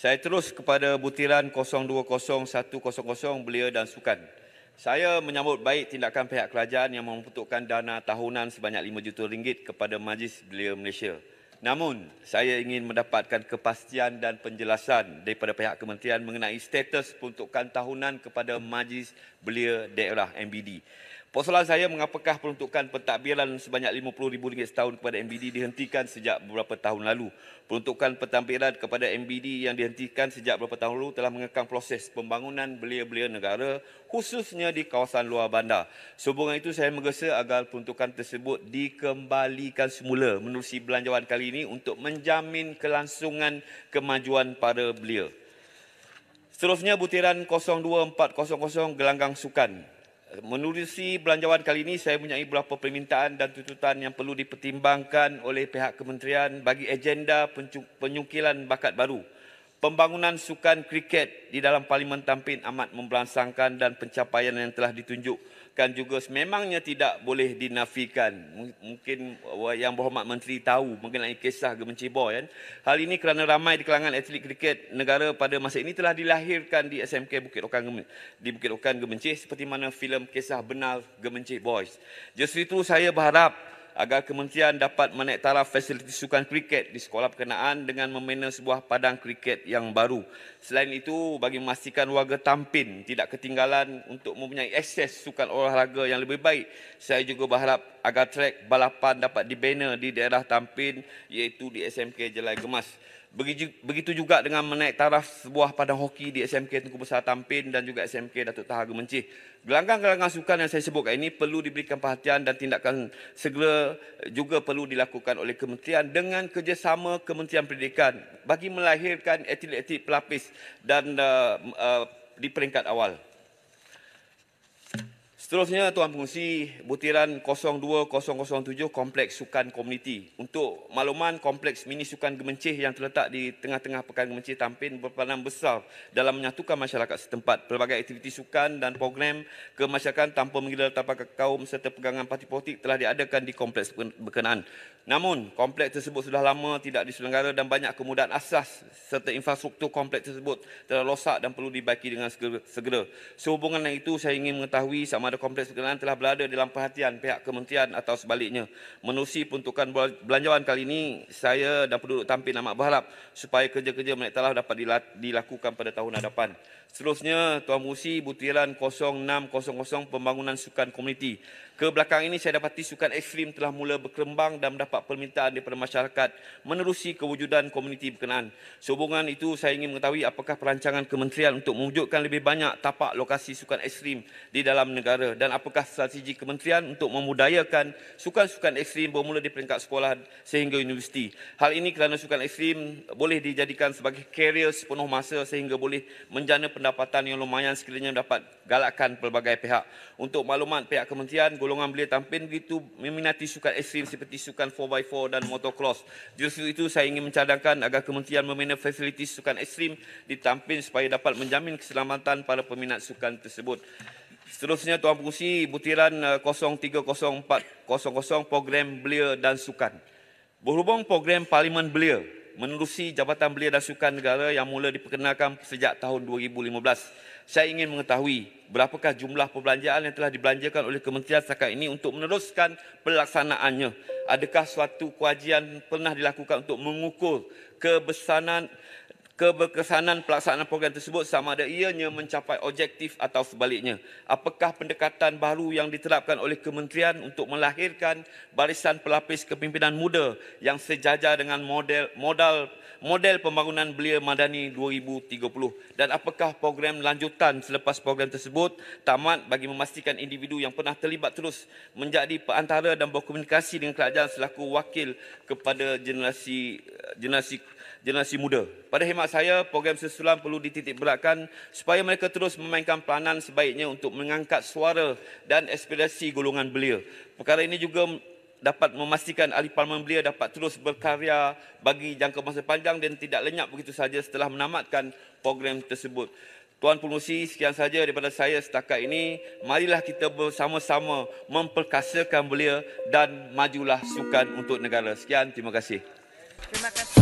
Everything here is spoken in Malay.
Saya terus kepada butiran 020100 Belia dan Sukan. Saya menyambut baik tindakan pihak kerajaan yang memutuskan dana tahunan sebanyak RM5 juta ringgit kepada Majlis Belia Malaysia. Namun, saya ingin mendapatkan kepastian dan penjelasan daripada pihak kementerian mengenai status peruntukan tahunan kepada Majlis Belia Daerah MBD. Persoalan saya mengapakah peruntukan pentadbiran sebanyak RM50,000 setahun kepada MBD dihentikan sejak beberapa tahun lalu. Peruntukan pentadbiran kepada MBD yang dihentikan sejak beberapa tahun lalu telah mengekang proses pembangunan belia-belia negara khususnya di kawasan luar bandar. Sehubungan itu saya menggesa agar peruntukan tersebut dikembalikan semula menerusi belanjawan kali ini untuk menjamin kelangsungan kemajuan para belia. Seterusnya butiran 02400 gelanggang sukan. Menurusi belanjawan kali ini saya mempunyai beberapa permintaan dan tuntutan yang perlu dipertimbangkan oleh pihak kementerian bagi agenda penyukilan bakat baru. Pembangunan sukan kriket di dalam Parlimen Tampin amat membelansangkan dan pencapaian yang telah ditunjuk dinafikan juga sememangnya tidak boleh dinafikan. Mungkin yang berhormat menteri tahu mengenai kisah Gemenci Boy kan. Hal ini kerana ramai di kalangan atlet kriket negara pada masa ini telah dilahirkan di SMK Bukit Rokan di Bukit Rokan Gemenci seperti mana filem kisah benar Gemenci Boys. Justru itu saya berharap agar kementerian dapat menaik taraf fasiliti sukan kriket di sekolah berkenaan dengan membina sebuah padang kriket yang baru. Selain itu, bagi memastikan warga tampin tidak ketinggalan untuk mempunyai akses sukan olahraga yang lebih baik, saya juga berharap agar trek balapan dapat dibina di daerah tampin iaitu di SMK Jelai Gemas. Begitu juga dengan menaik taraf sebuah padang hoki di SMK Tengku Besar Tampin dan juga SMK Datuk Tahaga Mencih. Gelanggang-gelanggang sukan yang saya sebutkan ini perlu diberikan perhatian dan tindakan segera juga perlu dilakukan oleh kementerian dengan kerjasama Kementerian Pendidikan bagi melahirkan atlet-atlet pelapis dan uh, uh, di peringkat awal. Seterusnya Tuan fungsi Butiran 02007 Kompleks Sukan Komuniti. Untuk makluman Kompleks Mini Sukan Gemencih yang terletak di tengah-tengah Pekan Gemencih Tampin berperanan besar dalam menyatukan masyarakat setempat. Pelbagai aktiviti sukan dan program kemasyarakatan tanpa mengira tapak kaum serta pegangan parti politik telah diadakan di Kompleks berkenaan. Namun, Kompleks tersebut sudah lama tidak diselenggara dan banyak kemudahan asas serta infrastruktur Kompleks tersebut telah rosak dan perlu dibaiki dengan segera. Sehubungan dengan itu, saya ingin mengetahui sama ada kompleks perkenaan telah berada dalam perhatian pihak kementerian atau sebaliknya. Menusi peruntukan belanjawan kali ini, saya dan penduduk Tampin amat berharap supaya kerja-kerja menaik taraf dapat dilakukan pada tahun hadapan. Seterusnya, Tuan Musi Butiran 0600 Pembangunan Sukan Komuniti. Ke belakang ini saya dapati sukan ekstrim telah mula berkembang dan mendapat permintaan daripada masyarakat menerusi kewujudan komuniti berkenaan. Sehubungan itu saya ingin mengetahui apakah perancangan kementerian untuk mewujudkan lebih banyak tapak lokasi sukan ekstrim di dalam negara dan apakah strategi kementerian untuk memudayakan sukan-sukan ekstrim bermula di peringkat sekolah sehingga universiti. Hal ini kerana sukan ekstrim boleh dijadikan sebagai career sepenuh masa sehingga boleh menjana pendapatan yang lumayan sekiranya dapat galakkan pelbagai pihak. Untuk maklumat pihak kementerian, golongan belia tampin begitu meminati sukan ekstrim seperti sukan 4x4 dan motocross. Justru itu saya ingin mencadangkan agar kementerian membina fasiliti sukan ekstrim di ditampin supaya dapat menjamin keselamatan para peminat sukan tersebut. Seterusnya Tuan Pengusi, butiran 030400 eh, program belia dan sukan. Berhubung program Parlimen Belia menerusi Jabatan Belia dan Sukan Negara yang mula diperkenalkan sejak tahun 2015. Saya ingin mengetahui berapakah jumlah perbelanjaan yang telah dibelanjakan oleh Kementerian setakat ini untuk meneruskan pelaksanaannya. Adakah suatu kewajian pernah dilakukan untuk mengukur kebesanan? keberkesanan pelaksanaan program tersebut sama ada ianya mencapai objektif atau sebaliknya. Apakah pendekatan baru yang diterapkan oleh kementerian untuk melahirkan barisan pelapis kepimpinan muda yang sejajar dengan model modal model pembangunan belia madani 2030 dan apakah program lanjutan selepas program tersebut tamat bagi memastikan individu yang pernah terlibat terus menjadi perantara dan berkomunikasi dengan kerajaan selaku wakil kepada generasi eh, generasi generasi muda. Pada hemat saya, program susulan perlu dititikberatkan supaya mereka terus memainkan peranan sebaiknya untuk mengangkat suara dan aspirasi golongan belia. Perkara ini juga dapat memastikan ahli parlimen belia dapat terus berkarya bagi jangka masa panjang dan tidak lenyap begitu saja setelah menamatkan program tersebut. Tuan Pengurusi, sekian saja daripada saya setakat ini. Marilah kita bersama-sama memperkasakan belia dan majulah sukan untuk negara. Sekian, terima kasih. Terima kasih.